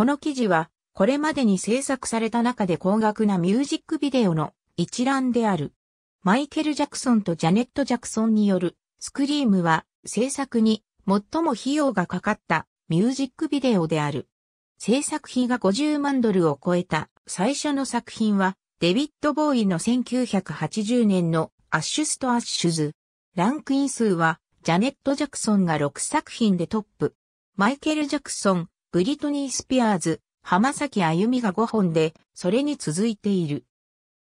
この記事は、これまでに制作された中で高額なミュージックビデオの一覧である。マイケル・ジャクソンとジャネット・ジャクソンによるスクリームは制作に最も費用がかかったミュージックビデオである。制作費が50万ドルを超えた最初の作品はデビッド・ボーイの1980年のアッシュスト・アッシュズ。ランクイン数はジャネット・ジャクソンが6作品でトップ。マイケル・ジャクソン、ブリトニー・スピアーズ、浜崎あゆみが5本で、それに続いている。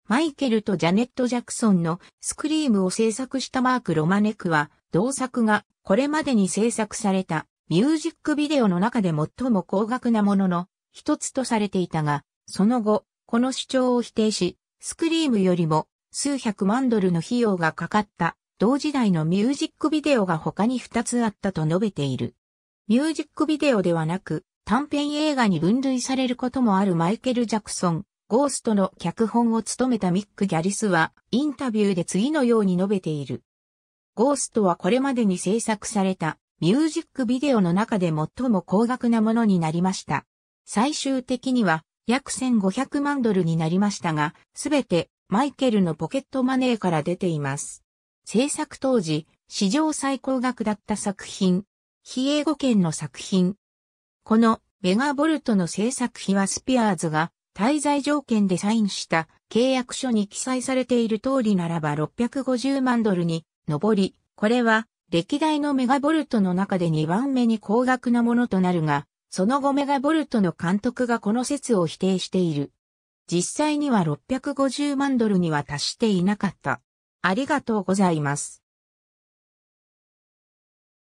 マイケルとジャネット・ジャクソンのスクリームを制作したマーク・ロマネクは、同作がこれまでに制作されたミュージックビデオの中で最も高額なものの一つとされていたが、その後、この主張を否定し、スクリームよりも数百万ドルの費用がかかった同時代のミュージックビデオが他に2つあったと述べている。ミュージックビデオではなく、短編映画に分類されることもあるマイケル・ジャクソン、ゴーストの脚本を務めたミック・ギャリスは、インタビューで次のように述べている。ゴーストはこれまでに制作されたミュージックビデオの中で最も高額なものになりました。最終的には約1500万ドルになりましたが、すべてマイケルのポケットマネーから出ています。制作当時、史上最高額だった作品、非英語圏の作品。このメガボルトの制作費はスピアーズが滞在条件でサインした契約書に記載されている通りならば650万ドルに上り、これは歴代のメガボルトの中で2番目に高額なものとなるが、その後メガボルトの監督がこの説を否定している。実際には650万ドルには達していなかった。ありがとうございます。